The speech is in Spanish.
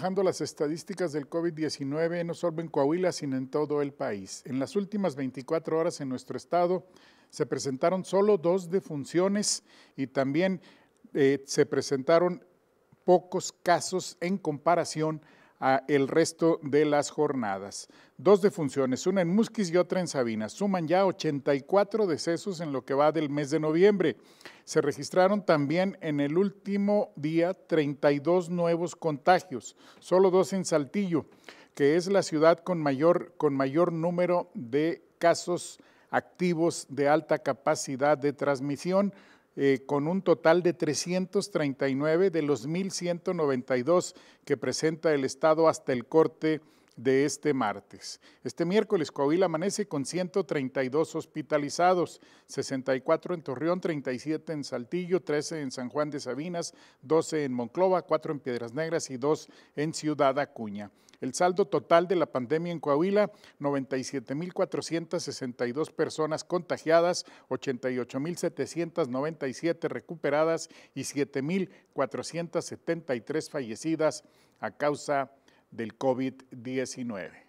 bajando las estadísticas del COVID-19 no solo en Coahuila, sino en todo el país. En las últimas 24 horas en nuestro estado se presentaron solo dos defunciones y también eh, se presentaron pocos casos en comparación a el resto de las jornadas. Dos defunciones, una en Musquis y otra en Sabina, Suman ya 84 decesos en lo que va del mes de noviembre se registraron también en el último día 32 nuevos contagios, solo dos en Saltillo, que es la ciudad con mayor, con mayor número de casos activos de alta capacidad de transmisión, eh, con un total de 339 de los 1.192 que presenta el Estado hasta el corte de este martes. Este miércoles Coahuila amanece con 132 hospitalizados, 64 en Torreón, 37 en Saltillo, 13 en San Juan de Sabinas, 12 en Monclova, 4 en Piedras Negras y 2 en Ciudad Acuña. El saldo total de la pandemia en Coahuila, 97.462 personas contagiadas, 88.797 recuperadas y 7.473 fallecidas a causa de del COVID-19.